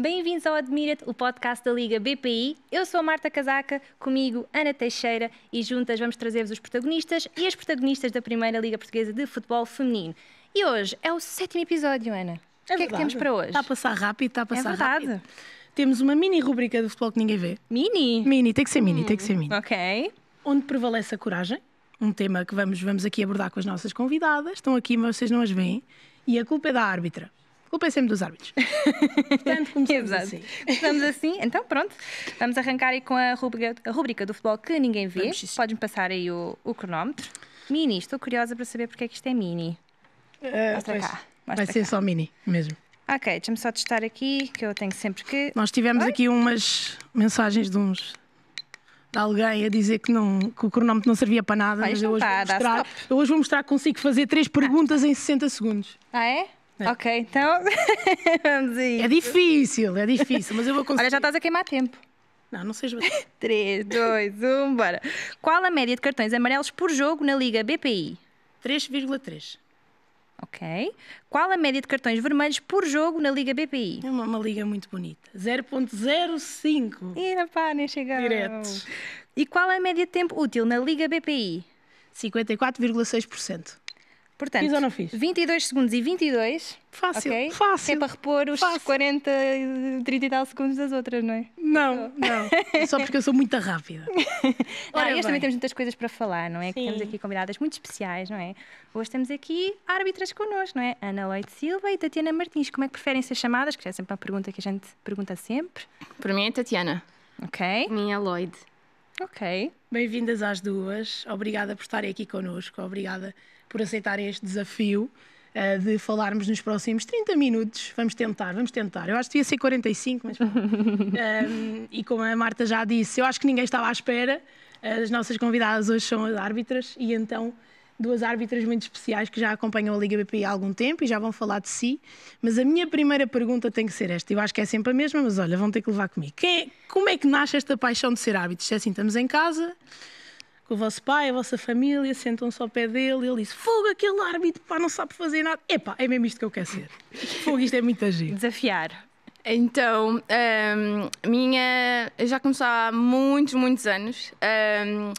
Bem-vindos ao Admira-te, o podcast da Liga BPI. Eu sou a Marta Casaca, comigo Ana Teixeira e juntas vamos trazer-vos os protagonistas e as protagonistas da Primeira Liga Portuguesa de Futebol Feminino. E hoje é o sétimo episódio, Ana. É o que é que temos para hoje? Está a passar rápido, está a passar é verdade. rápido. Temos uma mini rubrica de futebol que ninguém vê. Mini? Mini, tem que ser mini, hum, tem que ser mini. Ok. Onde prevalece a coragem, um tema que vamos, vamos aqui abordar com as nossas convidadas. Estão aqui, mas vocês não as veem. E a culpa é da árbitra culpa é dos árbitros. Portanto, começamos assim. Começamos assim, então pronto. Vamos arrancar aí com a rubrica, a rubrica do futebol que ninguém vê. Podes-me passar aí o, o, cronómetro. Mini, estou curiosa para saber porque é que isto é mini. Eh, mostra cá. Mostra vai ser cá. só mini mesmo. Ok, deixa-me só testar aqui, que eu tenho sempre que. Nós tivemos Oi? aqui umas mensagens de uns de alguém a dizer que, não, que o cronómetro não servia para nada, Vai, mas então eu hoje, tá, mostrar, eu hoje, vou mostrar, que consigo fazer três perguntas ah. em 60 segundos. Ah, é? É. Ok, então vamos aí. É difícil, é difícil, mas eu vou conseguir. Olha, já estás a queimar tempo. Não, não seja. 3, 2, 1, bora. Qual a média de cartões amarelos por jogo na Liga BPI? 3,3. Ok. Qual a média de cartões vermelhos por jogo na Liga BPI? É uma, uma liga muito bonita. 0.05. Ih, pá, nem chegou. Direto. E qual a média de tempo útil na Liga BPI? 54,6%. Portanto, fiz ou não fiz? 22 segundos e 22. Fácil, okay? fácil. É para repor os fácil. 40, 30 e tal segundos das outras, não é? Não, não. Só porque eu sou muito rápida. Ora, hoje também temos muitas coisas para falar, não é? Sim. Que temos aqui convidadas muito especiais, não é? Hoje temos aqui árbitras connosco, não é? Ana Lloyd Silva e Tatiana Martins. Como é que preferem ser chamadas? Que é sempre uma pergunta que a gente pergunta sempre. Para mim é Tatiana. Ok. Minha é Lloyd. Ok. Bem-vindas às duas. Obrigada por estarem aqui connosco. Obrigada por aceitarem este desafio uh, de falarmos nos próximos 30 minutos. Vamos tentar, vamos tentar. Eu acho que devia ser 45, mas. um, e como a Marta já disse, eu acho que ninguém estava à espera. Eh, as nossas convidadas hoje são as árbitras e então duas árbitras muito especiais que já acompanham a Liga BPI há algum tempo e já vão falar de si. Mas a minha primeira pergunta tem que ser esta. Eu acho que é sempre a mesma, mas olha, vão ter que levar comigo. É, como é que nasce esta paixão de ser árbitro? Se é assim, estamos em casa, com o vosso pai, a vossa família, sentam-se ao pé dele e ele diz: Fogo, aquele árbitro, pá, não sabe fazer nada. Epá, é mesmo isto que eu quero ser. Fogo, isto é muita gente. Desafiar. Então, um, minha. Já começou há muitos, muitos anos. Um,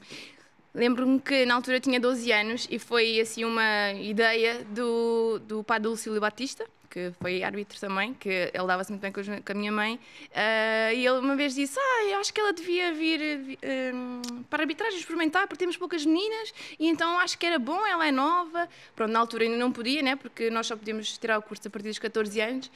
Lembro-me que na altura tinha 12 anos e foi assim uma ideia do, do pai do Lucílio Batista que foi árbitro também, que ele dava-se muito bem com, a minha mãe, uh, e ele uma vez disse: Ah, eu acho que ela devia vir uh, para a arbitragem experimentar, porque temos poucas meninas, e então acho que era bom, ela é nova. Pronto, na altura ainda não podia, né? Porque nós só podíamos tirar o curso a partir dos 14 anos, uh,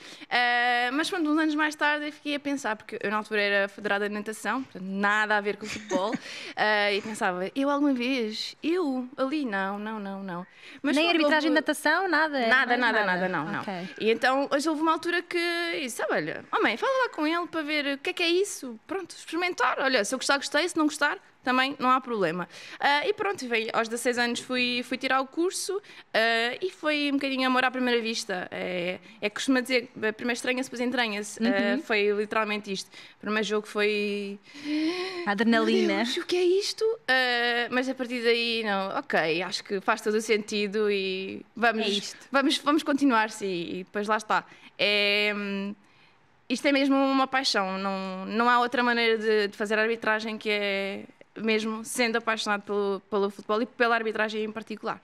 mas pronto, uns anos mais tarde eu fiquei a pensar, porque eu na altura era federada de natação, portanto, nada a ver com futebol, eh, e pensava: Eu alguma vez, eu ali, não, não, não, não. Mas, Nem arbitragem de natação, nada? É nada, nada, nada, nada, não, okay. não. E então hoje houve uma altura que disse: ah, olha, oh mãe, fala lá com ele para ver o que é que é isso. Pronto, experimentar. Olha, se eu gostar, gostei, se não gostar, também não há problema. Uh, e pronto, veio, aos 16 anos fui, fui tirar o curso uh, e foi um bocadinho amor à primeira vista. É, é que costuma dizer, primeiro estranha-se, depois entranha-se. Ah, uhum. Uh, foi literalmente isto. O primeiro jogo foi... Adrenalina. Deus, o que é isto? mas a partir daí, não, ok, acho que faz todo o sentido e vamos, é vamos, vamos continuar, sim, e depois lá está. É isto é mesmo uma paixão, não, não há outra maneira de, de fazer arbitragem que é, mesmo sendo apaixonado pelo, pelo futebol e pela arbitragem em particular.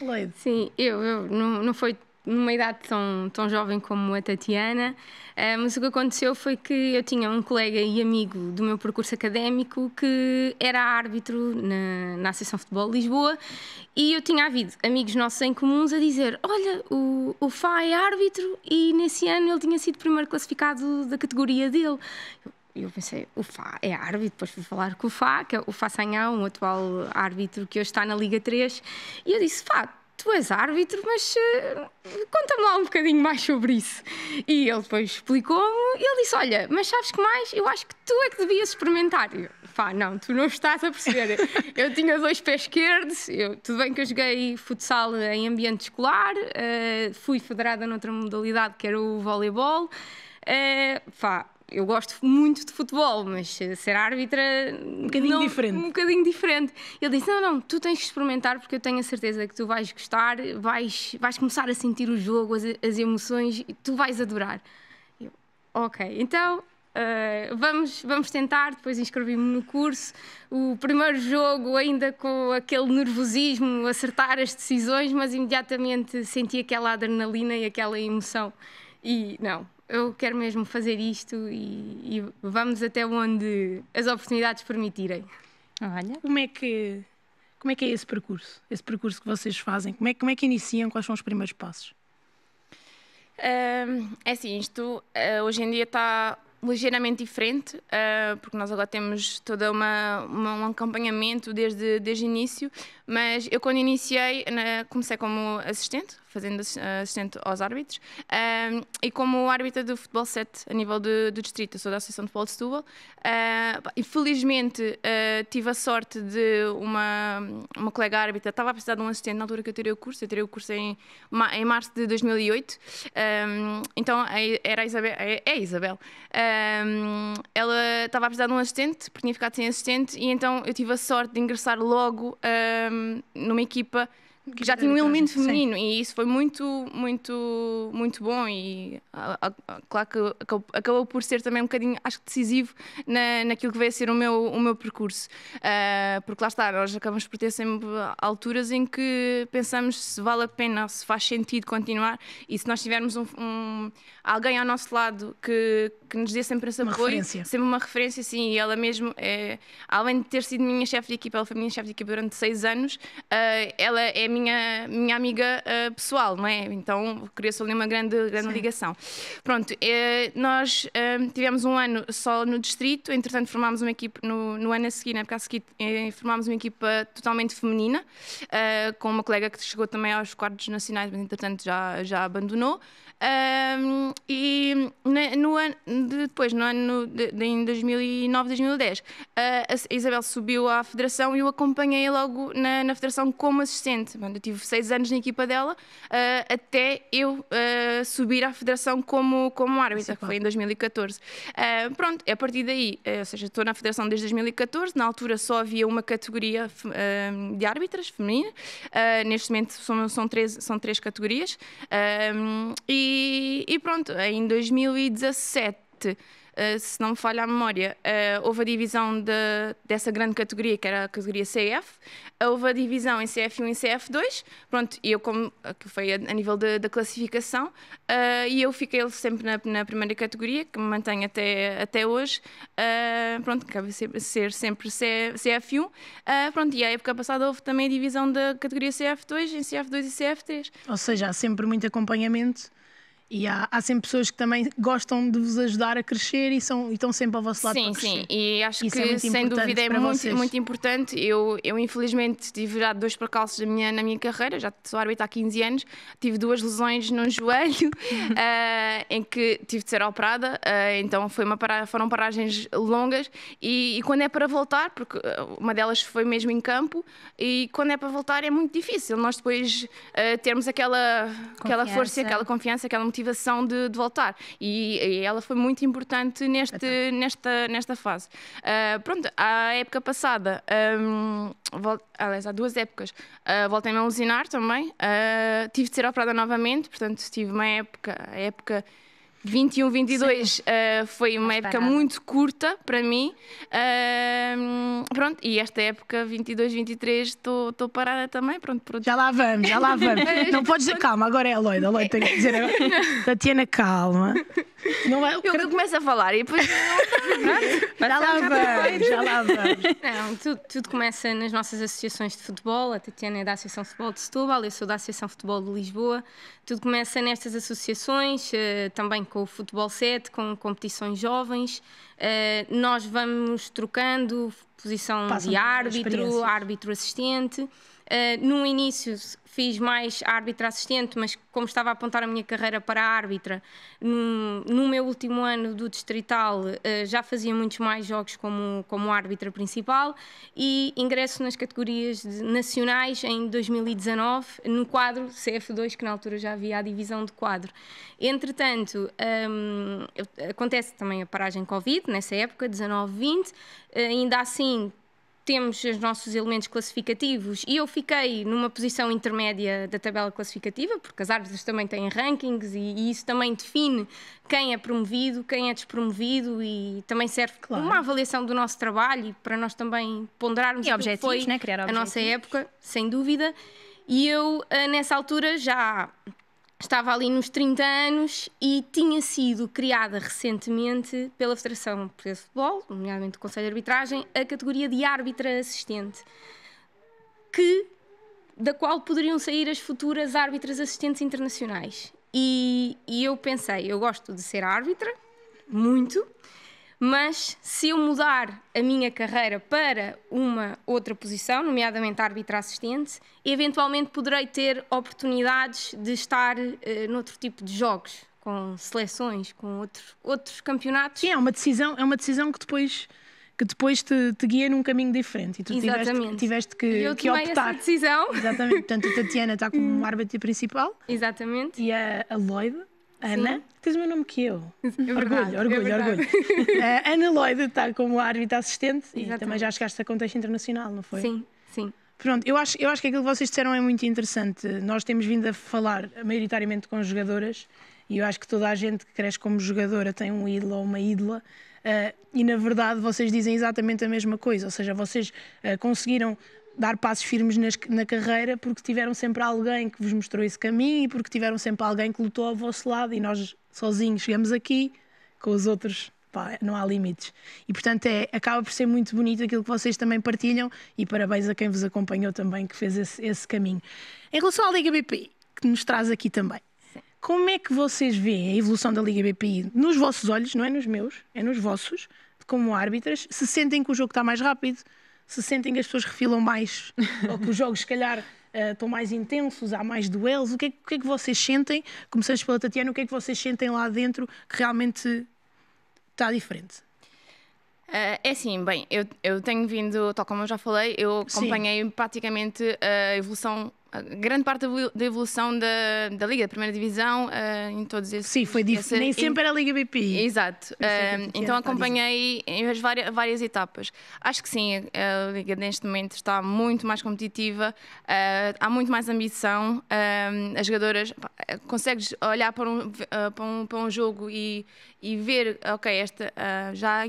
Leide. Sim, eu, eu não, não foi numa idade tão, tão jovem como a Tatiana, uh, mas o que aconteceu foi que eu tinha um colega e amigo do meu percurso académico que era árbitro na, na Associação Futebol de Lisboa e eu tinha havido amigos nossos em comuns a dizer: Olha, o, o Fá é árbitro e nesse ano ele tinha sido primeiro classificado da categoria dele eu pensei, o Fá é árbitro, depois fui falar com o Fá, que é o Fá Sanhão, um atual árbitro que hoje está na Liga 3, e eu disse, Fá, tu és árbitro, mas uh, conta-me lá um bocadinho mais sobre isso. E ele depois explicou-me, e ele disse, olha, mas sabes que mais? Eu acho que tu é que devias experimentar. E eu, Fá, não, tu não estás a perceber. eu tinha dois pés esquerdos, eu, tudo bem que eu joguei futsal em ambiente escolar, uh, fui federada noutra modalidade que era o voleibol, uh, eh, pá, eu gosto muito de futebol, mas ser árbitra. Um bocadinho não, diferente. Um bocadinho diferente. Ele disse: Não, não, tu tens que experimentar porque eu tenho a certeza que tu vais gostar, vais, vais começar a sentir o jogo, as, as emoções, e tu vais adorar. Eu, ok, então Uh, vamos, vamos tentar. Depois inscrevi-me no curso. O primeiro jogo, ainda com aquele nervosismo, acertar as decisões, mas imediatamente senti aquela adrenalina e aquela emoção. E não, eu quero mesmo fazer isto e, e vamos até onde as oportunidades permitirem. Olha. Como é que como é que é esse percurso? Esse percurso que vocês fazem? Como é, como é que iniciam? Quais são os primeiros passos? Uh, é assim, isto uh, hoje em dia está ligeiramente diferente, uh, porque nós agora temos todo uma, uma, um acompanhamento desde, desde o início, mas eu quando iniciei, na, comecei como assistente, fazendo eh, assistente aos árbitros. Um, e como árbitra do futebol 7 a nível do, do distrito, sou da Associação de Futebol de Setúbal. Uh, infelizmente uh, tive a sorte de uma, uma colega árbitra, estava a precisar de um assistente na altura que eu tirei o curso, eu tirei o curso em, em março de 2008. Um, então era a Isabel, é, é a Isabel. Um, ela estava a precisar de um assistente, porque tinha ficado sem assistente, e então eu tive a sorte de ingressar logo numa equipa que já tinha um elemento feminino Sim. e isso foi muito, muito, muito bom e a, ah, a, ah, ah, claro que acabou, acabou, por ser também um bocadinho, acho que decisivo na, naquilo que veio a ser o meu, o meu percurso, uh, porque lá está, nós acabamos por ter sempre alturas em que pensamos se vale a pena, se faz sentido continuar e se nós tivermos um, um alguém ao nosso lado que, que nos dê sempre esse uma apoio, referência. sempre uma referência assim, e ela mesmo, é, além de ter sido minha chefe de equipa, ela foi minha chefe de equipa durante seis anos, uh, ela é minha, minha amiga uh, pessoal, não é? Então criou-se ali uma grande, grande ligação. Pronto, eh, nós eh, tivemos um ano só no distrito, entretanto formámos uma equipa no, no ano a seguir, na época a seguir, formámos uma equipa totalmente feminina, uh, com uma colega que chegou também aos quartos nacionais, mas entretanto já, já abandonou. Um, e no ano, depois, no ano de, de, em 2009, 2010, a Isabel subiu à federação e eu acompanhei logo na, na federação como assistente. Bom, eu tive seis anos na equipa dela uh, até eu uh, subir à federação como, como árbitra, é que foi em 2014. Ah, pronto, é a partir daí, ou seja, estou na federação desde 2014, na altura só havia uma categoria de árbitras feminina, neste momento são, são, três, são três categorias. e e, pronto, em 2017 Uh, eh, se não me falha a memória, uh, houve a divisão de, dessa grande categoria, que era a categoria CF, uh, eh, houve a divisão em CF1 e CF2, pronto, e eu como, que foi a, a nível da classificação, e eu fiquei sempre na, na, primeira categoria, que me mantenho até, até hoje, pronto, acaba de ser, sempre CF1, pronto, e a época passada houve também a divisão da categoria CF2 em CF2 e CF3. Ou seja, há sempre muito acompanhamento e há, há, sempre pessoas que também gostam de vos ajudar a crescer e, são, e estão sempre ao vosso lado sim, para crescer. Sim, sim e acho Isso é que, é sem dúvida, é muito, muito importante. Eu, eu, infelizmente, tive já dois percalços na minha, na minha carreira, já sou árbitra há 15 anos, tive duas lesões no joelho, uh, em que tive de ser operada, uh, então foi uma foram paragens longas. E, e, quando é para voltar, porque eh, uma delas foi mesmo em campo, e quando é para voltar é muito difícil. Nós depois uh, termos aquela, aquela força, aquela confiança, aquela motivação motivação de, de voltar. E, e, ela foi muito importante neste, então. nesta, nesta fase. Uh, pronto, a época passada, um, aliás, há duas épocas, uh, voltei-me a alucinar também. Uh, tive de ser operada novamente, portanto, tive uma época, a época 21, 22 uh, foi uma época muito curta para mim. Uh, pronto, e esta época, 22, 23, estou parada também. Pronto, pronto, Já lá vamos, já lá vamos. É, não podes dizer, calma, agora é a Loida. A Loida tem que dizer Tatiana, calma. Não eu, quero começo a falar e depois. Mas já lá vamos, já lá vamos. Não, tudo, tudo, começa nas nossas associações de futebol. A Tatiana é da Associação de Futebol de Setúbal, eu sou da Associação de Futebol de Lisboa. Tudo começa nestas associações, eh, também com o futebol 7, com competições jovens, eh, nós vamos trocando posição Passam de árbitro, árbitro assistente. Uh, no início fiz mais árbitra assistente, mas como estava a apontar a minha carreira para árbitra, no, no meu último ano do distrital uh, já fazia muitos mais jogos como, como árbitra principal e ingresso nas categorias de, nacionais em 2019 no quadro CF2, que na altura já havia a divisão de quadro. Entretanto, um, ehm, acontece também a paragem Covid, nessa época, 19, 20. Eh, ainda assim, temos os nossos elementos classificativos e eu fiquei numa posição intermédia da tabela classificativa, porque as árvores também têm rankings e, e, isso também define quem é promovido, quem é despromovido e também serve claro. uma avaliação do nosso trabalho e para nós também ponderarmos e que foi né? a nossa época, sem dúvida. E eu, eh, nessa altura, já estava ali nos 30 anos e tinha sido criada recentemente pela Federação Portuguesa de Futebol, nomeadamente o Conselho de Arbitragem, a categoria de árbitra assistente, que, da qual poderiam sair as futuras árbitras assistentes internacionais. E, e eu pensei, eu gosto de ser árbitra, muito, mas se eu mudar a minha carreira para uma outra posição, nomeadamente árbitra assistente, eventualmente poderei ter oportunidades de estar uh, noutro tipo de jogos, com seleções, com outro, outros campeonatos. Sim, é uma decisão, é uma decisão que depois que depois te, te guia num caminho diferente e tu tiveste, tiveste, que, eu que optar. Essa decisão. Exatamente. Portanto, a Tatiana está como árbitra principal. Exatamente. E a, a Lloyd Ana, Sim. tens o meu nome que eu. É orgulho, é orgulho, orgulho. Ana Lloyd está como árbitra assistente Exatamente. e também já chegaste a contexto internacional, não foi? Sim, sim. Pronto, eu acho, eu acho que aquilo que vocês disseram é muito interessante. Nós temos vindo a falar maioritariamente com jogadoras e eu acho que toda a gente que cresce como jogadora tem um ídolo ou uma ídola. Uh, e na verdade vocês dizem exatamente a mesma coisa, ou seja, vocês uh, conseguiram dar passos firmes nas, na carreira porque tiveram sempre alguém que vos mostrou esse caminho e porque tiveram sempre alguém que lutou ao vosso lado e nós sozinhos chegamos aqui com os outros Pá, não há limites. E portanto é, acaba por ser muito bonito aquilo que vocês também partilham e parabéns a quem vos acompanhou também que fez esse, esse caminho. Em relação à Liga BPI, que nos traz aqui também, como é que vocês veem a evolução da Liga BPI nos vossos olhos, não é nos meus, é nos vossos, como árbitras? Se sentem que o jogo está mais rápido, se sentem que as pessoas refilam mais, ou que os jogos, se calhar, uh, estão mais intensos, há mais duelos. O que, é, o que é que vocês sentem? Começamos pela Tatiana, o que é que vocês sentem lá dentro que realmente está diferente? Uh, é assim, bem, eu, eu tenho vindo, tal como eu já falei, eu acompanhei Sim. praticamente a evolução grande parte da evolução da, da Liga, da Primeira Divisão, uh, em todos esses. Sim, foi diferente. Nem sempre era a Liga BP. Exato. Uh, então acompanhei as várias, várias, etapas. Acho que sim, a, a, Liga neste momento está muito mais competitiva, uh, há muito mais ambição. as jogadoras pá, consegues olhar para um, para um, para um jogo e, e ver, ok, esta, já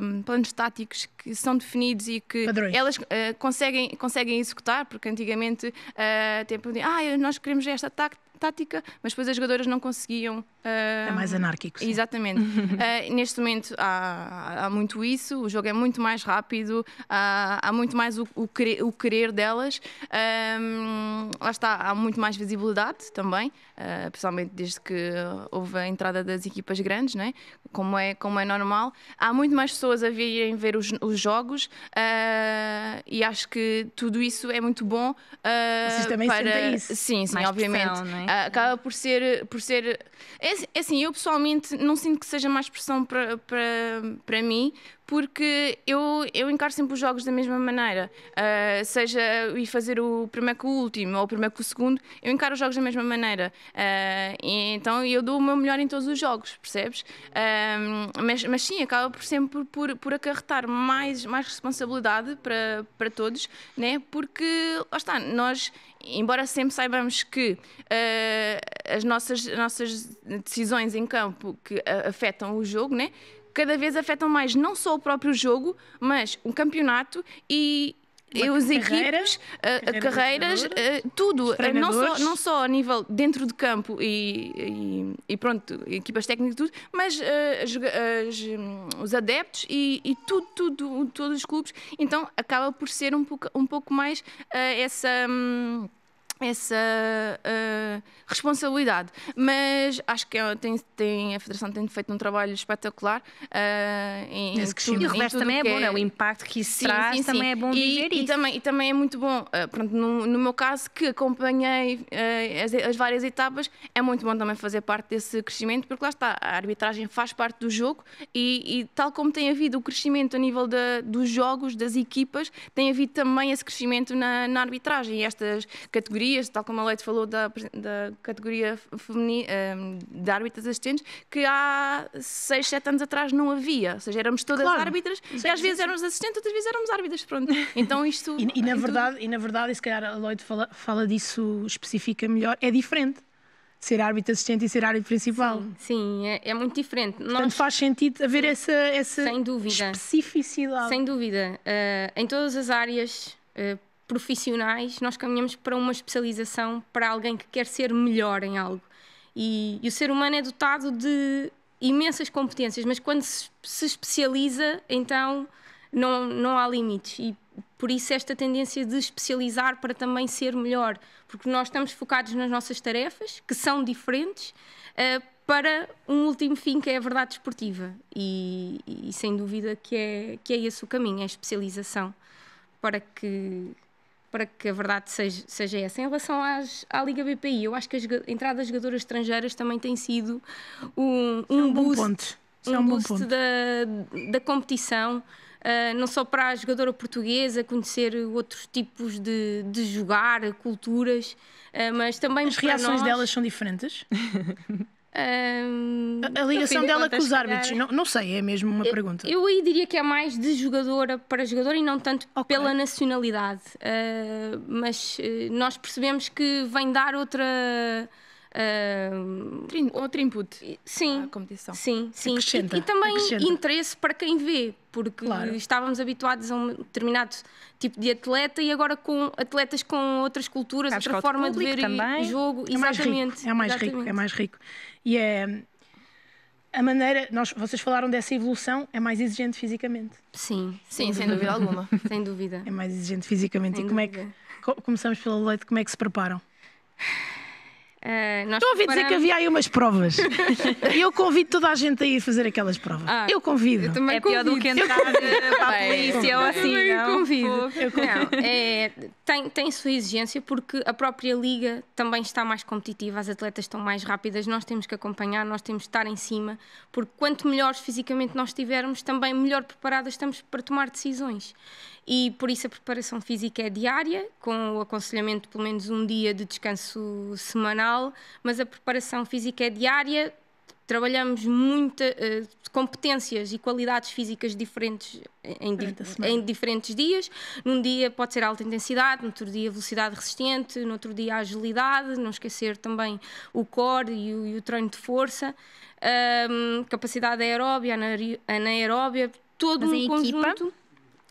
um, planos táticos que são definidos e que Padrões. elas uh, conseguem, conseguem executar, porque antigamente uh, tempo de, ah, nós queremos esta tática, mas depois as jogadoras não conseguiam Uh, é mais anárquico. Sim. Exatamente. uh, neste momento há, há, muito isso, o jogo é muito mais rápido, há, há muito mais o, o, querer, o querer, delas. lá está, há muito mais visibilidade também, uh, principalmente desde que houve a entrada das equipas grandes, né? como, é, como é normal. Há muito mais pessoas a virem ver os, os jogos uh, e acho que tudo isso é muito bom. Vocês também para... sentem isso? Sim, sim, mais obviamente. Pressão, é? acaba por ser. Por ser é é, assim, eu pessoalmente não sinto que seja mais pressão para, para, para mim, porque eu, eu encaro sempre os jogos da mesma maneira, uh, seja ir fazer o primeiro com o último ou o primeiro com o segundo, eu encaro os jogos da mesma maneira. Uh, então eu dou o meu melhor em todos os jogos, percebes? Uh, mas, mas sim, acaba por sempre por, por acarretar mais, mais responsabilidade para, para todos, né? porque lá está, nós, embora sempre saibamos que as nossas, nossas decisões em campo que afetam o jogo, né? cada vez afetam mais não só o próprio jogo, mas um campeonato e, uma os carreira, equipes, eh, carreira carreiras, eh, tudo, eh, não só, não só a nível dentro de campo e, e, e pronto, equipas técnicas e tudo, mas as, as, hum, os adeptos e, e, tudo, tudo, todos os clubes, então acaba por ser um pouco, um pouco mais uh, essa. Hum, essa uh, responsabilidade. Mas acho que é, tem, tem, a Federação tem feito um trabalho espetacular. Uh, em, Esse crescimento. E o reverso também é bom, é... Né? o impacto que isso sim, traz sim, também é bom e, viver e isso. Também, e também é muito bom, uh, pronto, no, no, meu caso, que acompanhei uh, as, as, várias etapas, é muito bom também fazer parte desse crescimento, porque lá está, a arbitragem faz parte do jogo e, e tal como tem havido o crescimento a nível dos jogos, das equipas, tem havido também esse crescimento na, na arbitragem e estas categorias categorias, tal como a Leite falou da, da categoria feminina, ehm, de árbitras assistentes, que há 6, 7 anos atrás não havia. Ou seja, éramos todas claro. árbitras sim, e às sim, vezes sim. éramos assistentes, outras vezes éramos árbitras. Pronto. Então isto. e, e é na verdade, tudo... e na verdade, e se calhar a Leite fala, fala disso, especifica melhor, é diferente ser árbitro assistente e ser árbitro principal. Sim, sim é, é, muito diferente. Portanto, Nós... faz sentido haver essa, essa Sem dúvida. especificidade. Sem dúvida. Uh, em todas as áreas, uh, profissionais, nós caminhamos para uma especialização, para alguém que quer ser melhor em algo. E, e o ser humano é dotado de imensas competências, mas quando se, se especializa, então não, não há limites. E por isso esta tendência de especializar para também ser melhor, porque nós estamos focados nas nossas tarefas, que são diferentes, uh, para um último fim que é a verdade esportiva. E, e sem dúvida que é, que é esse o caminho, é a especialização, para que para que a verdade seja, seja essa. Em relação às, à Liga BPI, eu acho que a entrada de jogadoras estrangeiras também tem sido um, um, é um boost, bom ponto. Um, é um boost ponto. Da, da competição. Uh, não só para a jogadora portuguesa conhecer outros tipos de, de jogar, culturas, uh, mas também As reações nós... delas são diferentes? a, a ligação dela com os árbitros, não, não, sei, é mesmo uma eu, pergunta. Eu aí diria que é mais de jogadora para jogador e não tanto okay. pela nacionalidade. Uh, mas uh, nós percebemos que vem dar outra. Uh, Outro input sim, à competição. Sim, sim. e, e também interesse para quem vê, porque claro. estávamos habituados a um determinado tipo de atleta e agora com atletas com outras culturas, Acho outra forma de ver também. jogo. É mais exatamente. É rico, é mais exatamente. rico, é mais rico. E é a maneira, nós, vocês falaram dessa evolução, é mais exigente fisicamente. Sim, sim, sem dúvida, alguma, sem dúvida. É mais exigente fisicamente. Sem e como dúvida. é que começamos pela leite, como é que se preparam? Uh, Estou a ouvir dizer que havia aí umas provas. eu convido toda a gente a ir fazer aquelas provas. Ah, eu convido. Eu também é convido. pior do que entrar eh, para a polícia ou assim. Eu não, convido. Eu convido. Não, é, tem, tem sua exigência porque a própria liga também está mais competitiva, as atletas estão mais rápidas, nós temos que acompanhar, nós temos que estar em cima, porque quanto melhores fisicamente nós estivermos, também melhor preparadas estamos para tomar decisões e por isso a preparação física é diária, com o aconselhamento de pelo menos um dia de descanso semanal, mas a preparação física é diária, trabalhamos muitas uh, eh, competências e qualidades físicas diferentes em, di em, diferentes dias. Num dia pode ser alta intensidade, no outro dia velocidade resistente, no outro dia agilidade, não esquecer também o core e o, e o treino de força, um, capacidade aeróbia, anaeróbia, todo Mas um conjunto. Equipa?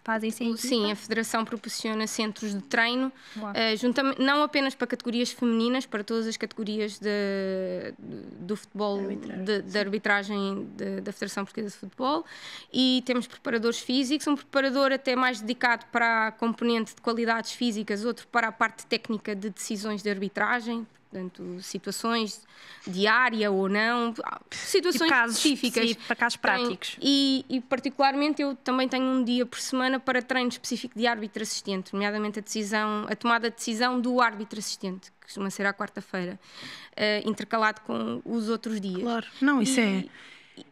fazem sem equipa? Sim, a Federação proporciona centros de treino, uh, eh, juntam, não apenas para categorias femininas, para todas as categorias de, de do futebol, arbitragem, de, de arbitragem de, da Federação Portuguesa de Futebol. E temos preparadores físicos, um preparador até mais dedicado para a componente de qualidades físicas, outro para a parte técnica de decisões de arbitragem, Portanto, situações diária ou não, situações tipo específicas. para casos práticos. e, e, particularmente, eu também tenho um dia por semana para treino específico de árbitro assistente, nomeadamente a decisão, a tomada de decisão do árbitro assistente, que costuma ser à quarta-feira, uh, intercalado com os outros dias. Claro, não, isso e, é.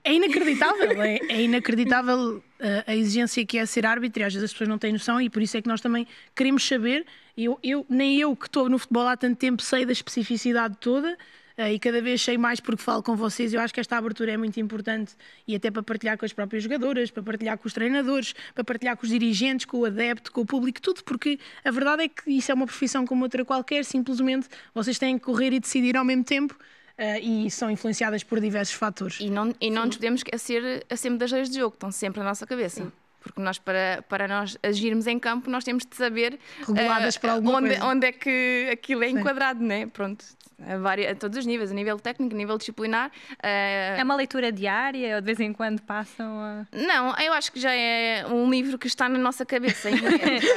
É inacreditável, é, é, inacreditável eh, a exigência que é ser árbitro e às vezes as pessoas não têm noção e por isso é que nós também queremos saber eu, eu, nem eu que estou no futebol há tanto tempo sei da especificidade toda. Uh, e cada vez sei mais porque falo com vocês. Eu acho que esta abertura é muito importante e até para partilhar com as próprias jogadoras, para partilhar com os treinadores, para partilhar com os dirigentes, com o adepto, com o público, tudo, porque a verdade é que isso é uma profissão como outra qualquer, simplesmente vocês têm que correr e decidir ao mesmo tempo. Uh, e são influenciadas por diversos fatores. E não, e não nos podemos esquecer eh, sempre das leis de jogo, estão sempre na nossa cabeça. Sim porque nós para, para nós agirmos em campo nós temos de saber reguladas eh, para alguma onde, coisa. onde é que aquilo é Sim. enquadrado, né? Pronto, a, vários, a, todos os níveis, a nível técnico, a nível disciplinar. Uh... É uma leitura diária ou de vez em quando passam a... Não, eu acho que já é um livro que está na nossa cabeça.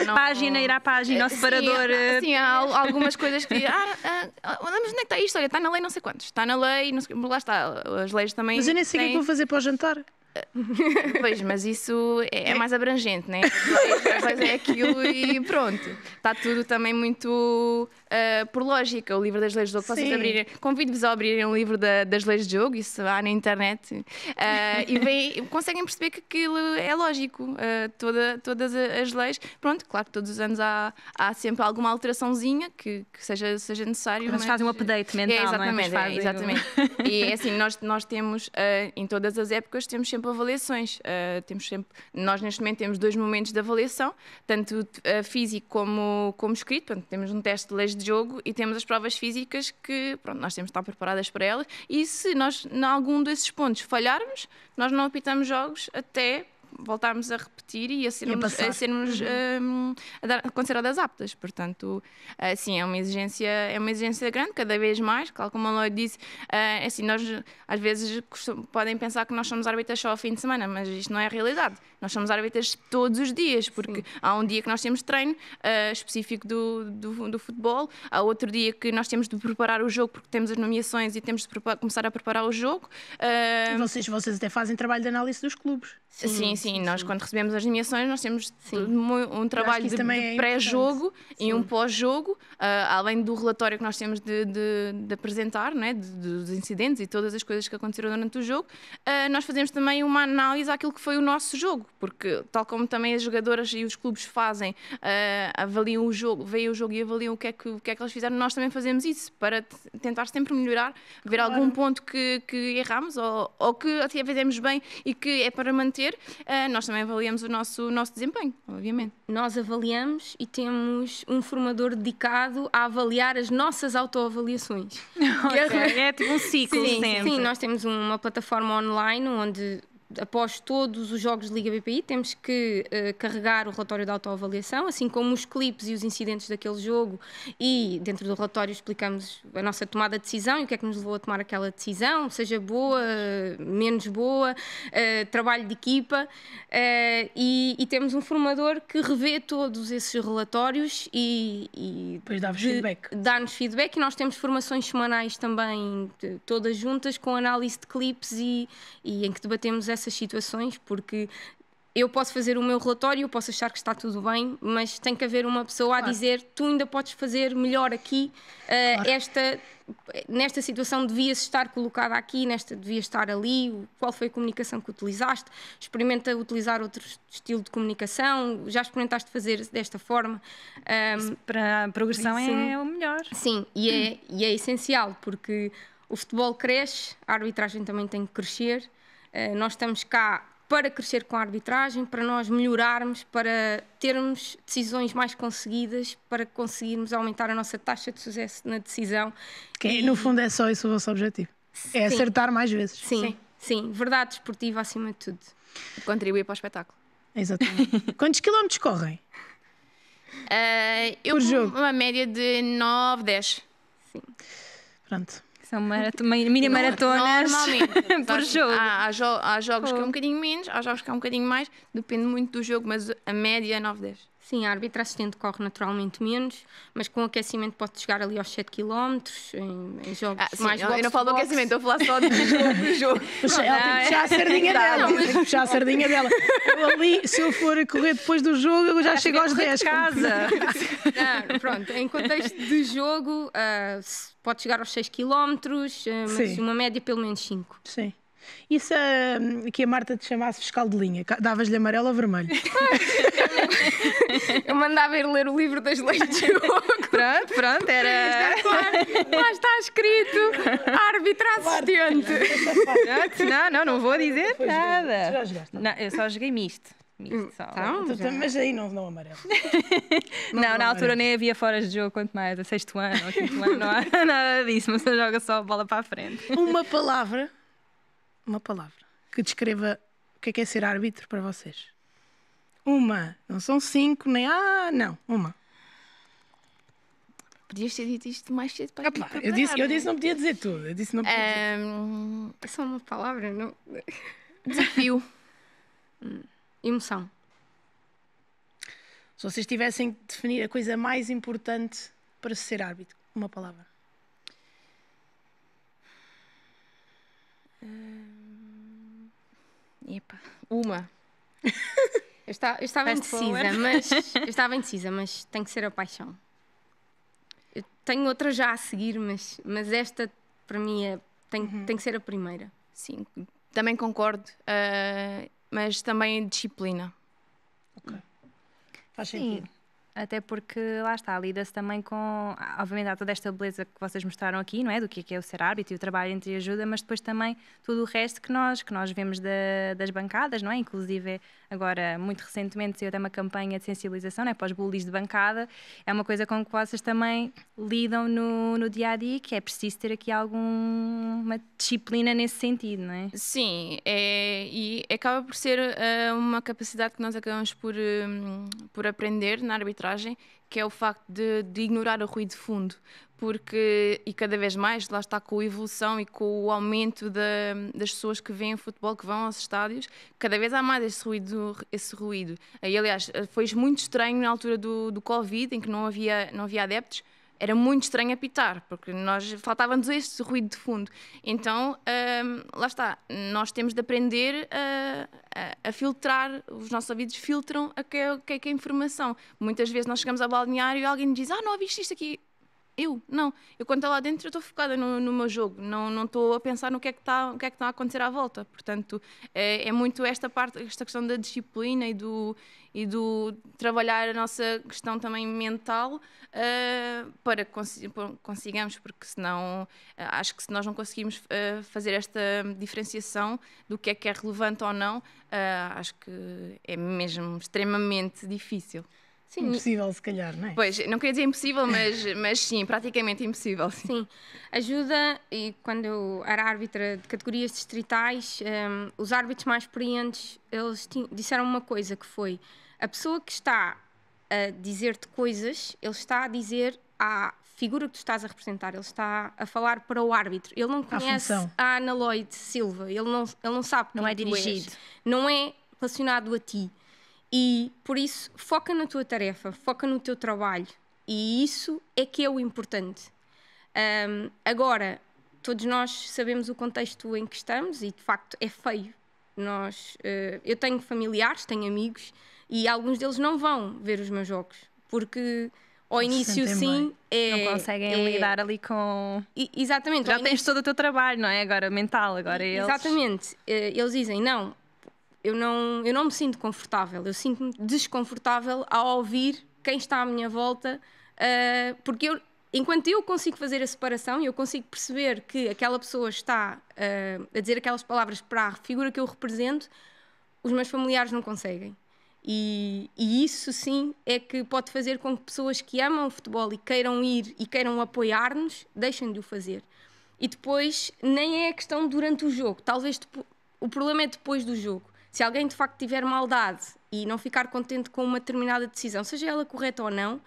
Então não... página, irá à página, eh, separador. Sim, ah, sim, há algumas coisas que. Ah, ah, ah onde é que está isto? está na lei não sei quantos, está na lei, não sei... lá está, as leis também. Mas eu nem sei o é têm... que vou fazer para o jantar. Pois, mas isso é, é, é. mais abrangente, né? É, é fazer aquilo e pronto. Está tudo também muito uh, por lógica, o livro das leis do jogo. Vocês abrirem, convido-vos a abrirem o livro da, das leis de jogo, isso há na internet, uh, e vem, conseguem perceber que aquilo é lógico, uh, toda, todas as leis. Pronto, claro que todos os anos há, há sempre alguma alteraçãozinha que, que seja, seja necessário. Mas, mas fazem um update mental, é, é? exatamente, é? É, exatamente. E é assim, nós, nós temos, uh, em todas as épocas, temos sempre avaliações. Uh, temos sempre, nós neste momento temos dois momentos de avaliação, tanto físico como, como escrito, temos um teste de leis de de jogo e temos as provas físicas que pronto, nós temos de estar preparadas para elas. E se nós, em algum desses pontos, falharmos, nós não apitamos jogos até voltarmos a repetir e a sermos, e a, a sermos uhum. um, a consideradas aptas. Portanto, assim, é uma exigência, é uma exigência grande, cada vez mais. Claro, como a Lloyd disse, uh, assim, nós às vezes podem pensar que nós somos árbitras só ao fim de semana, mas isto não é a realidade. Nós somos árbitras todos os dias, porque Sim. há um dia que nós temos treino uh, específico do, do, do, futebol, há outro dia que nós temos de preparar o jogo porque temos as nomeações e temos de começar a preparar o jogo. Uh, vocês, vocês até fazem trabalho de análise dos clubes. Sim, sim. sim sim, nós quando recebemos as nomeações, nós temos um, um trabalho de, é de pré-jogo é e um pós-jogo, uh, além do relatório que nós temos de, de, de apresentar, né, dos incidentes e todas as coisas que aconteceram durante o jogo, uh, nós fazemos também uma análise àquilo que foi o nosso jogo, porque tal como também as jogadoras e os clubes fazem, uh, avaliam o jogo, veem o jogo e avaliam o que, é que, o que é que elas fizeram, nós também fazemos isso, para tentar sempre melhorar, ver claro. algum ponto que, que erramos ou, ou que até fizemos bem e que é para manter. Uh, nós também avaliamos o nosso, o nosso desempenho, obviamente. Nós avaliamos e temos um formador dedicado a avaliar as nossas autoavaliações. okay. É tipo um ciclo sim, sempre. Sim, nós temos uma plataforma online onde após todos os jogos de Liga BPI, temos que uh, carregar o relatório de autoavaliação, assim como os clipes e os incidentes daquele jogo, e dentro do relatório explicamos a nossa tomada de decisão e o que é que nos levou a tomar aquela decisão, seja boa, menos boa, uh, trabalho de equipa, uh, e, e, temos um formador que revê todos esses relatórios e, e depois dá-nos feedback. Dá-nos feedback e nós temos formações semanais também, de, todas juntas, com análise de clipes e, e em que debatemos essa essas situações, porque eu posso fazer o meu relatório, eu posso achar que está tudo bem, mas tem que haver uma pessoa claro. a dizer tu ainda podes fazer melhor aqui, uh, claro. esta, nesta situação devias estar colocada aqui, nesta devias estar ali, qual foi a comunicação que utilizaste, experimenta utilizar outro estilo de comunicação, já experimentaste fazer desta forma. Um, para a progressão é o melhor. Sim, e é, hum. e é essencial, porque o futebol cresce, a arbitragem também tem que crescer. Eh, nós estamos cá para crescer com a arbitragem, para nós melhorarmos, para termos decisões mais conseguidas, para conseguirmos aumentar a nossa taxa de sucesso na decisão. Que e... no fundo é só isso o vosso objetivo. É sim. É acertar mais vezes. Sim, sim, sim, verdade esportiva acima de tudo. Contribuir para o espetáculo. Exatamente. Quantos quilómetros correm? Uh, eu Por jogo. uma média de 9, 10. Sim. Pronto. São mini maratonas por jogo. Há, há, jo há jogos oh. que é um bocadinho menos, há jogos que é um bocadinho mais, depende muito do jogo, mas a média é 9-10. Sim, a árbitra assistente corre naturalmente menos, mas com aquecimento pode chegar ali aos 7 km em, em jogos ah, sim, mais longos. boxe, Eu não falo boxe. do aquecimento, estou a falar só do jogo. jogo. Puxa, ela tem que puxar a sardinha dela. Tem que puxar a sardinha dela. Eu ali, se eu for a correr depois do jogo, eu já, chego é aos 10. De casa. não, pronto, em contexto de jogo, uh, pode chegar aos 6 km, uh, mas sim. uma média pelo menos 5. Sim. E se a, que a Marta te chamasse fiscal de linha? Davas-lhe amarelo ou vermelho? Eu mandava ir ler o livro das leis de jogo. Pronto, pronto, era. Lá está escrito árbitro assistente. Não, não, não vou dizer nada. Não, eu só joguei misto. Hum, tá então, Mas aí não, não amarelo. Não, não na amarelo. altura nem havia foras de jogo, quanto mais, a sexto ano ou quinto ano, não há nada disso, mas você joga só a bola para a frente. Uma palavra uma palavra que descreva o que é, que é ser árbitro para vocês. Uma. Não são cinco, nem. Ah, não. Uma. Podias ter dito isto mais cedo para Opa, eu disse Eu disse não é? podia dizer tudo. Eu disse não podia um, dizer. É só uma palavra, não. Desafio. Hum. Emoção. Se vocês tivessem que definir a coisa mais importante para ser árbitro, uma palavra. Um... Epa, uma. Eu, está, eu estava indecisa, mas eu estava indecisa, mas tem que ser a paixão. Eu tenho outra já a seguir, mas, mas esta para mim é, tem, uhum. tem que ser a primeira. Sim, também concordo, uh, mas também disciplina. Ok. Faz sentido. Sim até porque lá está, lida-se também com, ah, obviamente há toda esta beleza que vocês mostraram aqui, não é? Do que é, que é o ser árbitro e o trabalho entre ajuda, mas depois também tudo o resto que nós, que nós vemos da, das bancadas, não é? Inclusive agora, muito recentemente saiu até uma campanha de sensibilização, é? Para os bullies de bancada, é uma coisa com que vocês também lidam no, no dia-a-dia, -dia, que é preciso ter aqui alguma disciplina nesse sentido, não é? Sim, é, e acaba por ser uh, uma capacidade que nós acabamos por, um, por aprender na arbitragem que é o facto de, de, ignorar o ruído de fundo, porque, e cada vez mais, lá está com a evolução e com o aumento das pessoas que veem futebol, que vão aos estádios, cada vez há mais esse ruído. Esse ruído. E, aliás, foi muito estranho na altura do, do Covid, em que não havia, não havia adeptos, era muito estranho apitar, porque nós faltava-nos esse ruído de fundo. Então, hum, lá está, nós temos de aprender a, uh, a, a filtrar, os nossos ouvidos filtram é, o que, é, que, é, a informação. Muitas vezes nós chegamos ao balneário e alguém nos diz: Ah, não ouviste isto aqui. Eu? Não. Eu quando estou tá lá dentro estou focada no, no, meu jogo, não não estou a pensar no que é que está que é que tá a acontecer à volta. Portanto, é, é, muito esta parte, esta questão da disciplina e do e do trabalhar a nossa questão também mental uh, para que consigamos, porque senão uh, acho que se nós não conseguimos uh, fazer esta diferenciação do que é que é relevante ou não, acho que é mesmo extremamente difícil. Sim. Impossível, se calhar, não é? Pois, não queria dizer impossível, mas, mas sim, praticamente impossível. Sim. sim. ajuda, e quando eu era árbitra de categorias distritais, um, ehm, os árbitros mais experientes, eles disseram uma coisa que foi, a pessoa que está a dizer-te coisas, ele está a dizer à figura que tu estás a representar, ele está a falar para o árbitro. Ele não conhece a, a Ana Lloyd Silva, ele não, ele não sabe Não é dirigido. És. Não é relacionado a ti. E por isso, foca na tua tarefa, foca no teu trabalho. E isso é que é o importante. Um, agora, todos nós sabemos o contexto em que estamos e de facto é feio. Nós, uh, eu tenho familiares, tenho amigos e alguns deles não vão ver os meus jogos porque ao início sim é, não conseguem é, lidar ali com exatamente já tens todo o teu trabalho não é agora mental agora eles exatamente eh, eles dizem não eu não, eu não me sinto confortável, eu sinto-me desconfortável a ouvir quem está à minha volta, uh, porque eu, enquanto eu consigo fazer a separação e eu consigo perceber que aquela pessoa está uh, a dizer aquelas palavras para a figura que eu represento, os meus familiares não conseguem. E, e, isso sim é que pode fazer com que pessoas que amam o futebol e queiram ir e queiram apoiar-nos deixem de o fazer. E depois nem é a questão durante o jogo, talvez o problema é depois do jogo. Se alguém de facto tiver maldade e não ficar contente com uma determinada decisão, seja ela correta ou não,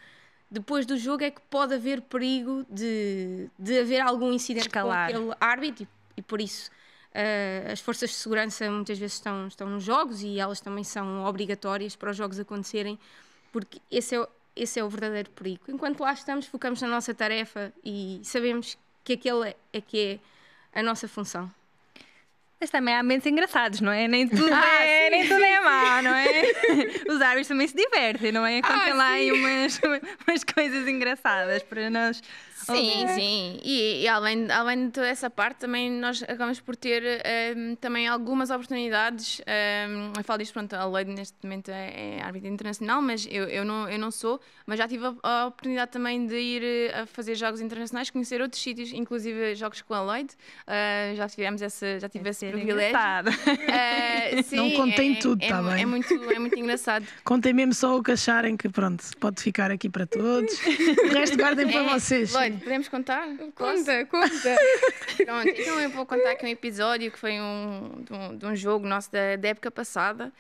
depois do jogo é que pode haver perigo de, de haver algum incidente Escalar. com aquele árbitro e, e por isso uh, as forças de segurança muitas vezes estão, estão nos jogos e elas também são obrigatórias para os jogos acontecerem, porque esse é, esse é o verdadeiro perigo. Enquanto lá estamos, focamos na nossa tarefa e sabemos que aquele é, é que é a nossa função. Mas também há momentos engraçados, não é? Nem tudo, ah, é, sim, nem tudo sim, é má, não é? Os árbitros também se divertem, não é? Contem ah, lá aí umas, umas coisas engraçadas para nós Sim, okay. sim. E, e, além, além de toda essa parte, também nós acabamos por ter um, ehm, também algumas oportunidades. Um, ehm, eu falo disto, pronto, a Lloyd neste momento é, é árbitro internacional, mas eu, eu, não, eu não sou. Mas já tive a, a, oportunidade também de ir eh, a fazer jogos internacionais, conhecer outros sítios, inclusive jogos com a Lloyd. Uh, já tivemos essa, já tive é esse privilégio. Uh, sim, não contem é, tudo, está é, tá bem? É muito, é muito engraçado. Contem mesmo só o que acharem que, pronto, pode ficar aqui para todos. o resto guardem para é, vocês. Lloyd, Podemos contar? Conta, Posso? conta. Pronto, então eu vou contar aqui um episódio que foi um, de, um, de um jogo nosso da, da época passada.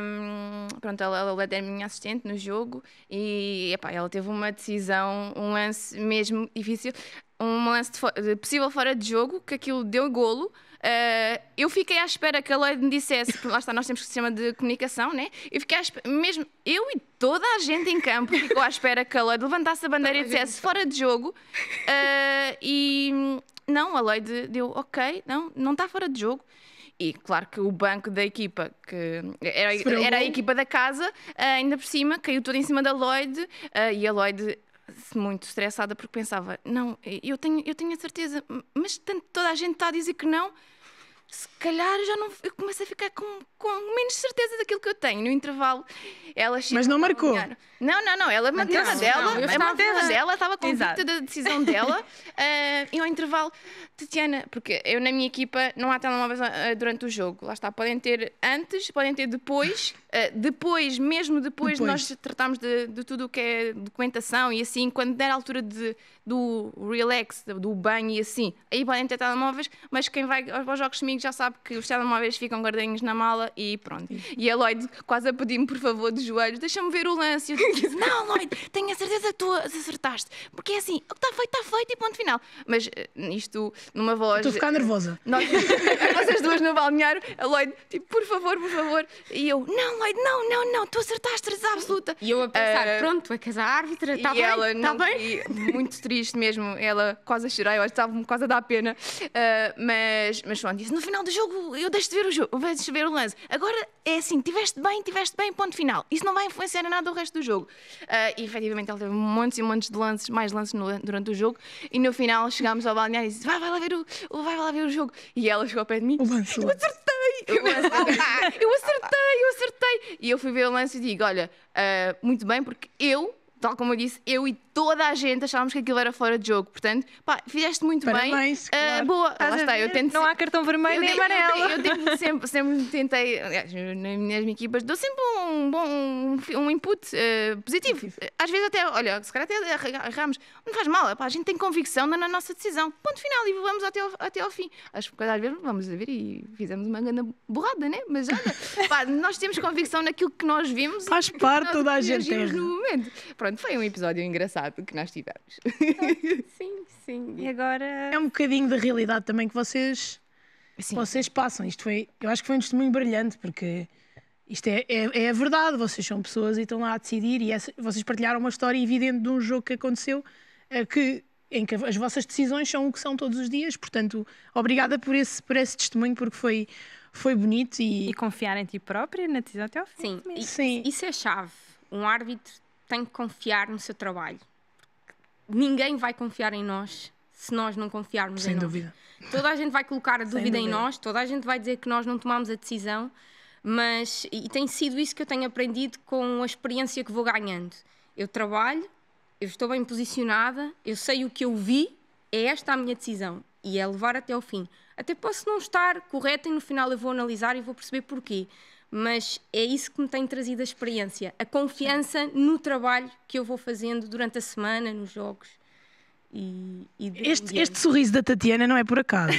Um, pronto, ela, ela era é minha assistente no jogo e epá, ela teve uma decisão, um lance mesmo difícil, um lance de, de possível fora de jogo, que aquilo deu golo. Uh, eu fiquei à espera que a Lloyd me dissesse, porque lá está, nós temos sistema de comunicação, né? Eu fiquei à espera, mesmo eu e toda a gente em campo ficou à espera que a Lloyd levantasse a bandeira e dissesse fora de jogo. Uh, e não, a Lloyd deu ok, não, não está fora de jogo e claro que o banco da equipa, que era, era a equipa da casa, eh, ainda por cima, caiu tudo em cima da Lloyd e a Lloyd muito estressada porque pensava, não, eu tenho, eu tenho a certeza, mas tanto toda a gente está a dizer que não, se calhar já não eu começo a ficar com, com menos certeza daquilo que eu tenho. No intervalo, ela Mas não marcou. Olhar. Não, não, não. Ela é manteve é a dela, não, estava... dela, estava convicta da decisão dela. uh, e ao intervalo, Tatiana, porque eu na minha equipa não há telemóveis uh, durante o jogo. Lá está, podem ter antes, podem ter depois. Uh, depois, mesmo depois, depois. nós tratamos de, de tudo o que é documentação e assim, quando der a altura de, do relax, do banho e assim, aí podem ter telemóveis, mas quem vai aos jogos comigo já sabe sabe que os telemóveis ficam guardadinhos na mala e pronto. E a Lloyd quase a pedir-me, por favor, de joelhos, deixa-me ver o lance. eu disse, não, Lloyd, tenho a certeza que tu acertaste. Porque é assim, o que está feito, está feito e ponto final. Mas eh, isto numa voz. Estou a ficar nervosa. Nós, as duas no balneário, a Lloyd, tipo, por favor, por favor. E eu, não, Lloyd, não, não, não, tu acertaste, a absoluta. E eu a pensar, uh, pronto, é que és a árbitra, está bem, ela, tá não, bem. E, muito triste mesmo, ela quase a chorar, eu estava-me quase a dar pena. Uh, mas, mas pronto, disse, no final do jogo jogo, eu deixo de ver o jogo, deixo de ver o lance. Agora é assim, tiveste bem, tiveste bem, ponto final. Isso não vai influenciar em nada o resto do jogo. Uh, e efetivamente ele teve montes e montes de lances, mais lances no, durante o jogo, e no final chegámos ao balneário e disse: vai, vai lá ver o, vai, lá ver o jogo. E ela chegou ao pé de mim. O lance, eu acertei! Eu, acertei, eu acertei, eu acertei! E eu fui ver o lance e digo: olha, uh, muito bem, porque eu, tal como eu disse, eu e toda a gente achávamos que aquilo era fora de jogo. Portanto, pá, fizeste muito Parabéns, bem. Ah, claro. Uh, boa, lá está, eu tento. Não há cartão vermelho nem amarelo. Eu, tento sempre, sempre tentei, aliás, nas minhas equipas, dou sempre um bom um, um input uh, positivo. Às vezes até, olha, se calhar até erramos, não faz mal, é pá, a gente tem convicção na, na, nossa decisão. Ponto final e vamos até ao, até ao fim. Acho que às vezes vamos a ver e fizemos uma grande borrada, né? Mas olha, pá, nós temos convicção naquilo que nós vimos. Faz parte toda a gente. No momento. Pronto, foi um episódio engraçado etapa que nós tivemos. Sim, sim. E agora. É um bocadinho da realidade também que vocês, sim. vocês passam. Isto foi, eu acho que foi um testemunho brilhante, porque isto é, é, é a verdade. Vocês são pessoas e estão lá a decidir, e vocês partilharam uma história evidente de um jogo que aconteceu eh, que em que as vossas decisões são o que são todos os dias. Portanto, obrigada por esse, por esse testemunho, porque foi, foi bonito. E... e confiar em ti própria na decisão até ao fim. Sim, e, Sim. isso é chave. Um árbitro tem que confiar no seu trabalho ninguém vai confiar em nós se nós não confiarmos Sem em dúvida. nós. Toda a gente vai colocar a dúvida, dúvida em nós, toda a gente vai dizer que nós não tomamos a decisão, mas e tem sido isso que eu tenho aprendido com a experiência que vou ganhando. Eu trabalho, eu estou bem posicionada, eu sei o que eu vi, é esta a minha decisão e é levar até ao fim. Até posso não estar correta e no final eu vou analisar e vou perceber porquê mas é isso que me tem trazido a experiência, a confiança no trabalho que eu vou fazendo durante a semana, nos jogos. E, e este, este, sorriso da Tatiana não é por acaso.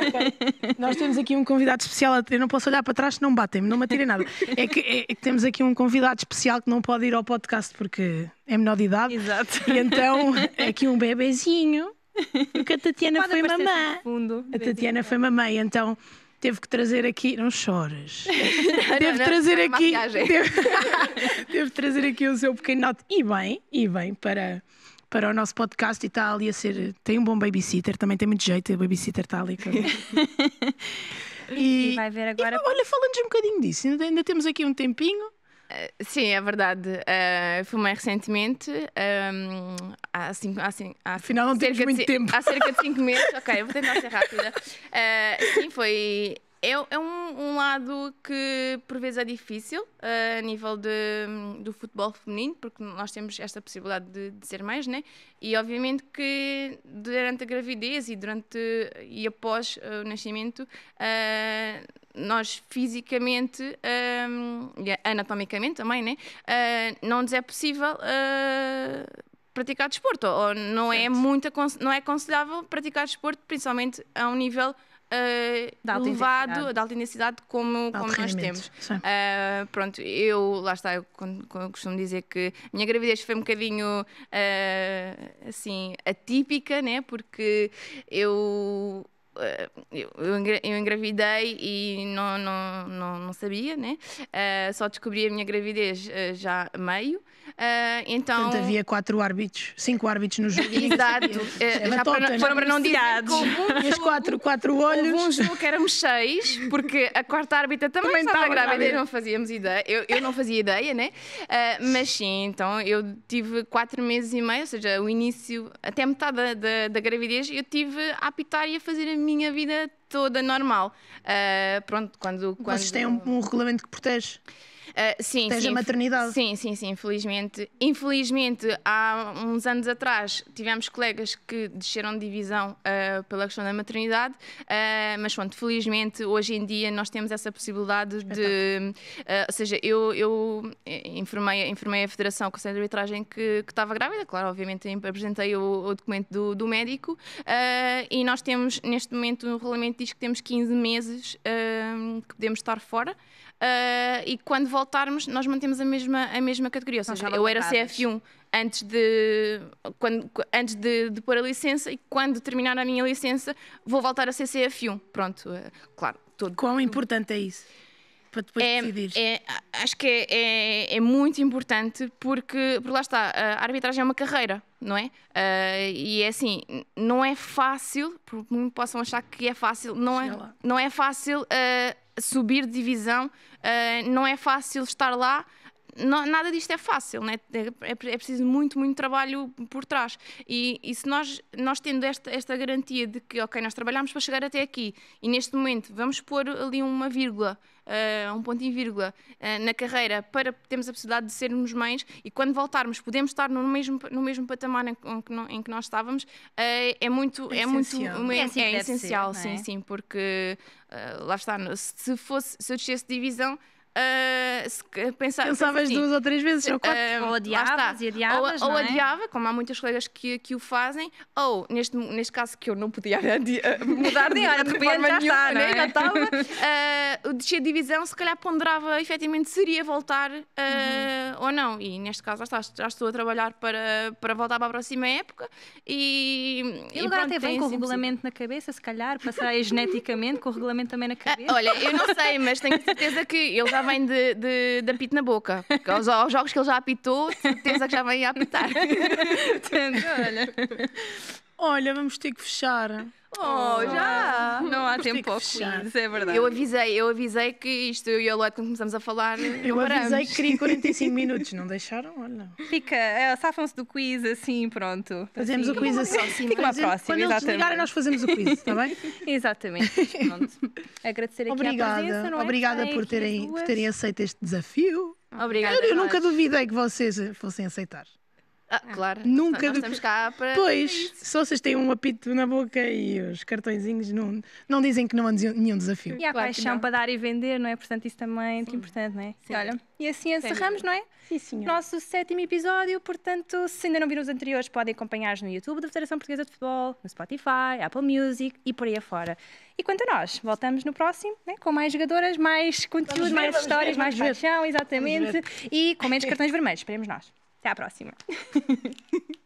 Nós temos aqui um convidado especial. Eu não posso olhar para trás, não batem-me, não me atirem nada. É que, é que, temos aqui um convidado especial que não pode ir ao podcast porque é menor de idade. Exato. E então é aqui um bebezinho. Porque a Tatiana pode foi assim mamã. Fundo, a Tatiana é? foi mamã, então teve que trazer aqui. Não chores. Devo teve trazer aqui. Teve, trazer aqui o seu pequenote. E bem, e bem, para para o nosso podcast e está ali a ser. Tem um bom babysitter, também tem muito jeito, o babysitter está ali. e, e vai ver agora. E, olha, falando-nos um bocadinho disso, ainda, ainda, temos aqui um tempinho. Eh, sim, é verdade. Uh, eh, filmei recentemente, um, ehm, há cinco, há cinco, há Afinal, não temos muito tempo. Há cerca de cinco meses, ok, vou tentar ser rápida. Uh, sim, foi. É, é um, um, lado que por vezes é difícil uh, a nível de, do futebol feminino, porque nós temos esta possibilidade de, de ser mais, né? E obviamente que durante a gravidez e durante e após o nascimento nós fisicamente, hum, e anatomicamente também, né? Uh, não nos é possível uh, praticar desporto, ou não é, muito, não é aconselhável praticar desporto, principalmente a um nível uh, elevado, de alta intensidade, como, como nós temos. Uh, pronto, eu, lá está, eu, eu costumo dizer que a minha gravidez foi um bocadinho uh, assim, atípica, né? porque eu eh, eu, engravidei e não, não, não, não sabia, né? Uh, só descobri a minha gravidez uh, já meio. Uh, então... Portanto, havia quatro árbitros, cinco árbitros no jogo. Exato. já tonta, para, para não tirados. E as quatro, quatro olhos. Houve um jogo que éramos seis, porque a quarta árbitra também, também estava grávida. Não fazíamos ideia. Eu, eu não fazia ideia, né? mas sim, então eu tive quatro meses e meio, ou seja, o início, até metade da, da, da gravidez, eu tive a apitar e a fazer a minha minha vida toda normal. Uh, pronto, quando, quando... Vocês têm um, um regulamento que protege? Uh, sim, Tens sim, a maternidade. Sim, sim, sim, infelizmente. Infelizmente, há uns anos atrás tivemos colegas que desceram de divisão uh, pela questão da maternidade, uh, mas pronto, felizmente hoje em dia nós temos essa possibilidade de. ou seja, eu, eu informei, informei a Federação com Conselho de Arbitragem que, que estava grávida, claro, obviamente apresentei o, o documento do, do médico e nós temos neste momento o regulamento diz que temos 15 meses que podemos estar fora. Uh, e quando voltarmos, nós mantemos a mesma, a mesma categoria. Ou seja, eu era CF1 antes de, quando, antes de, de pôr a licença e quando terminar a minha licença vou voltar a ser CF1. Pronto, uh, claro. Todo. Quão importante é isso? Para depois é, decidir. É, acho que é, é, é, muito importante porque, por lá está, a arbitragem é uma carreira, não é? Uh, e é assim, não é fácil, porque possam achar que é fácil, não, é, é não é fácil subir de divisão, uh, não é fácil estar lá. Não, nada disto é fácil, né? É, é, é preciso muito, muito trabalho por trás. E, e se nós, nós tendo esta, esta garantia de que, ok, nós trabalhamos para chegar até aqui e neste momento vamos pôr ali uma vírgula, uh, um ponto em vírgula uh, na carreira para termos a possibilidade de sermos mães e quando voltarmos podemos estar no mesmo, no mesmo patamar em que, em que nós estávamos, uh, é muito. É, é muito é, é, é essencial, ser, sim, é? sim, porque lá está, se, fosse, se eu descesse de divisão, ah, se, Pensavas assim, duas ou três vezes, ou quatro. Uh, ou adiavas e adiavas, ou, ou é? adiava, como há muitas colegas que, que o fazem, ou neste, neste caso que eu não podia ah, mudar de hora, de forma já está, né? É? já estava, uh, o descer divisão se calhar ponderava efetivamente seria voltar uh, uhum. ou não. E neste caso já, está, já estou a trabalhar para, para voltar para a próxima época e... Eu e agora pronto, até bem é com o assim regulamento na cabeça, se calhar, passei geneticamente com o regulamento também na cabeça. olha, eu não sei, mas tenho certeza que ele já vem de, de, de apito na boca. Porque aos, aos, jogos que ele já apitou, certeza que já vem a apitar. Portanto, olha. Olha, vamos ter que fechar. Oh, já! Não há tempo ao quiz, é verdade. Eu avisei, eu avisei que isto, eu e a Lloyd, quando começamos a falar, Eu não paramos. avisei que queria 45 minutos, não deixaram? Olha. Fica, é, safam-se do quiz assim, pronto. Fazemos o assim. quiz assim. Fica uma assim. próxima, Quando eles exatamente. ligarem, nós fazemos o quiz, está bem? Exatamente. Pronto. Agradecer aqui a presença, é? Obrigada, não obrigada Estarem por terem, por terem aceito este desafio. Obrigada. Eu, eu nunca duvidei que vocês fossem aceitar. Ah, ah, claro. Nunca. Nós estamos cá para. Pois, se vocês têm um apito na boca e os cartõezinhos não, não dizem que não há nenhum desafio. E há claro paixão para dar e vender, não é? Portanto, isso também é muito importante, não é? Sim. Olha, e assim encerramos, não é? Sim, senhor. Nosso sétimo episódio, portanto, se ainda não viram os anteriores, podem acompanhar-nos no YouTube da Federação Portuguesa de Futebol, no Spotify, Apple Music e por aí afora. E quanto a nós, voltamos no próximo, né? com mais jogadoras, mais conteúdos mais histórias, mais paixão, exatamente, e com menos cartões vermelhos, esperemos nós. Até a próxima.